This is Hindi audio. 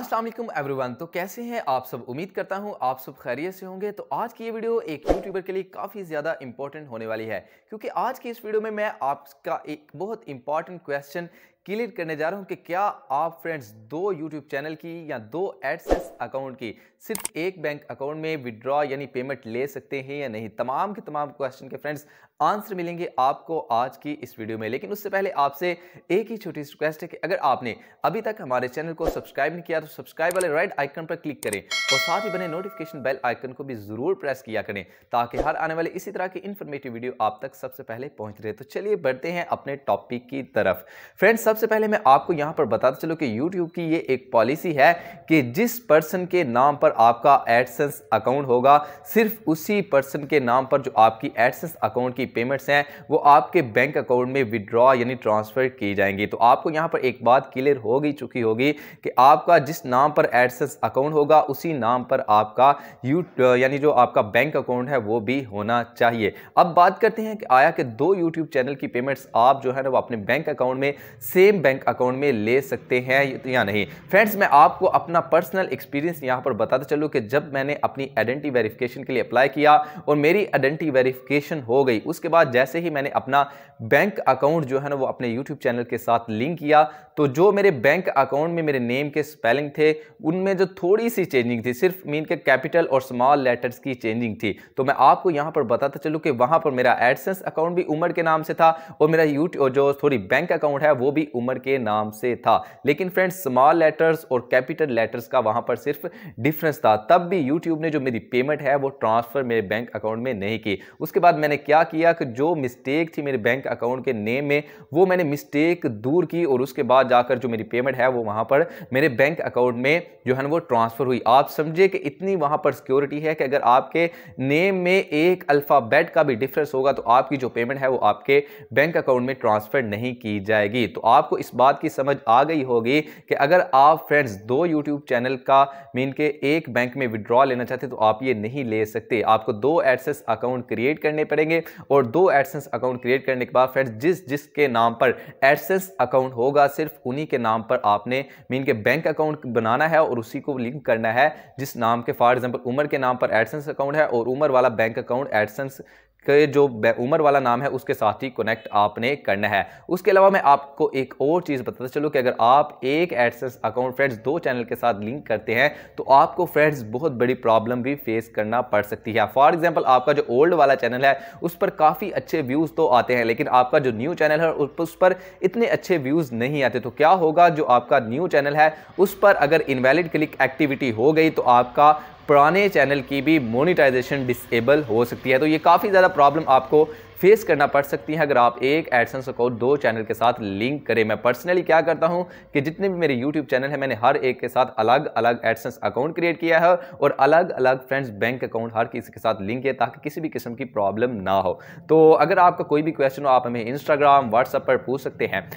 असलम एवरीवन तो कैसे हैं आप सब उम्मीद करता हूं आप सब खैरियत से होंगे तो आज की ये वीडियो एक यूट्यूबर के लिए काफ़ी ज़्यादा इंपॉर्टेंट होने वाली है क्योंकि आज की इस वीडियो में मैं आपका एक बहुत इंपॉर्टेंट क्वेश्चन क्लियर करने जा रहा हूं कि क्या आप फ्रेंड्स दो यूट्यूब चैनल की या दो एडसेस अकाउंट की सिर्फ एक बैंक अकाउंट में विड्रॉ यानी पेमेंट ले सकते हैं या नहीं तमाम के तमाम क्वेश्चन के फ्रेंड्स आंसर मिलेंगे आपको आज की इस वीडियो में लेकिन उससे पहले आपसे एक ही छोटी सी रिक्वेस्ट है कि अगर आपने अभी तक हमारे चैनल को सब्सक्राइब नहीं किया तो सब्सक्राइब वाले राइट आइकन पर क्लिक करें और साथ ही बने नोटिफिकेशन बेल आइकन को भी ज़रूर प्रेस किया करें ताकि हर आने वाले इसी तरह की इन्फॉर्मेटिव वीडियो आप तक सबसे पहले पहुँच रहे तो चलिए बढ़ते हैं अपने टॉपिक की तरफ फ्रेंड्स सबसे पहले मैं आपको यहाँ पर बताता चलूँ कि YouTube की ये एक पॉलिसी है कि जिस पर्सन के नाम पर आपका एडसेंस अकाउंट होगा सिर्फ उसी पर्सन के नाम पर जो आपकी एडसेंस अकाउंट की पेमेंट्स हैं वो आपके बैंक अकाउंट में विड्रॉ यानी ट्रांसफ़र की जाएंगी तो आपको यहाँ पर एक बात क्लियर हो गई चुकी होगी कि आपका जिस नाम पर एडसेंस अकाउंट होगा उसी नाम पर आपका यू यानी जो आपका बैंक अकाउंट है वो भी होना चाहिए अब बात करते हैं कि आया कि दो यूट्यूब चैनल की पेमेंट्स आप जो है ना वो अपने बैंक अकाउंट में से सेम बैंक अकाउंट में ले सकते हैं या नहीं फ्रेंड्स मैं आपको अपना पर्सनल एक्सपीरियंस यहाँ पर बताते चलूँ कि जब मैंने अपनी आइडेंटिटी वेरिफिकेशन के लिए अप्लाई किया और मेरी आइडेंटिटी वेरिफिकेशन हो गई उसके बाद जैसे ही मैंने अपना बैंक अकाउंट जो है ना वो अपने यूट्यूब चैनल के साथ लिंक किया तो जो मेरे बैंक अकाउंट में मेरे नेम के स्पेलिंग थे उनमें जो थोड़ी सी चेंजिंग थी सिर्फ मीन के कैपिटल और स्मॉल लेटर्स की चेंजिंग थी तो मैं आपको यहाँ पर बताता चलूँ कि वहाँ पर मेरा एडसेंस अकाउंट भी उमर के नाम से था और मेरा यूट्यूब जो थोड़ी बैंक अकाउंट है वो भी उम्र के नाम से था लेकिन फ्रेंड्स स्मॉल लेटर्स और कैपिटल लेटर्स का वहाँ पर सिर्फ डिफरेंस था तब भी यूट्यूब ने जो मेरी पेमेंट है वो ट्रांसफ़र मेरे बैंक अकाउंट में नहीं की उसके बाद मैंने क्या किया कि जो मिस्टेक थी मेरे बैंक अकाउंट के नेम में वो मैंने मिस्टेक दूर की और उसके बाद जाकर जो मेरी पेमेंट है वो वहाँ पर मेरे बैंक अकाउंट में जो है ना वो ट्रांसफ़र हुई आप समझे कि इतनी वहाँ पर सिक्योरिटी है कि अगर आपके नेम में एक अल्फ़ाबेट का भी डिफरेंस होगा तो आपकी जो पेमेंट है वो आपके बैंक अकाउंट में ट्रांसफ़र नहीं की जाएगी तो आप आपको इस बात की समझ आ गई होगी कि अगर आप फ्रेंड्स दो यूट्यूब चैनल का मीन के एक बैंक में विड्रॉ लेना चाहते तो आप ये नहीं ले सकते आपको दो एडसेंस अकाउंट क्रिएट करने पड़ेंगे और दो एडसेंस अकाउंट क्रिएट करने के बाद फ्रेंड्स जिस जिसके नाम पर एडसेंस अकाउंट होगा सिर्फ उन्हीं के नाम पर आपने मीन के बैंक अकाउंट बनाना है और उसी को लिंक करना है जिस नाम के फॉर एग्जाम्पल उमर के नाम पर एडसेंस अकाउंट है और उमर वाला बैंक अकाउंट एडसेंस के जो उमर वाला नाम है उसके साथ ही कनेक्ट आपने करना है उसके अलावा मैं आपको एक और चीज़ बताता चलूँ कि अगर आप एक एडसेंस अकाउंट फ्रेंड्स दो चैनल के साथ लिंक करते हैं तो आपको फ्रेंड्स बहुत बड़ी प्रॉब्लम भी फेस करना पड़ सकती है फॉर एग्जाम्पल आपका जो ओल्ड वाला चैनल है उस पर काफ़ी अच्छे व्यूज़ तो आते हैं लेकिन आपका जो न्यू चैनल है उस पर इतने अच्छे व्यूज़ नहीं आते तो क्या होगा जो आपका न्यू चैनल है उस पर अगर इनवैलिड क्लिक एक्टिविटी हो गई तो आपका पुराने चैनल की भी मोनिटाइजेशन डिसेबल हो सकती है तो ये काफ़ी ज़्यादा प्रॉब्लम आपको फेस करना पड़ सकती है अगर आप एक एडसेंस अकाउंट दो चैनल के साथ लिंक करें मैं पर्सनली क्या करता हूँ कि जितने भी मेरे यूट्यूब चैनल हैं मैंने हर एक के साथ अलग अलग एडसेंस अकाउंट क्रिएट किया है और अलग अलग फ्रेंड्स बैंक अकाउंट हर किसी के साथ लिंक है ताकि किसी भी किस्म की प्रॉब्लम ना हो तो अगर आपका कोई भी क्वेश्चन हो आप हमें इंस्टाग्राम व्हाट्सअप पर पूछ सकते हैं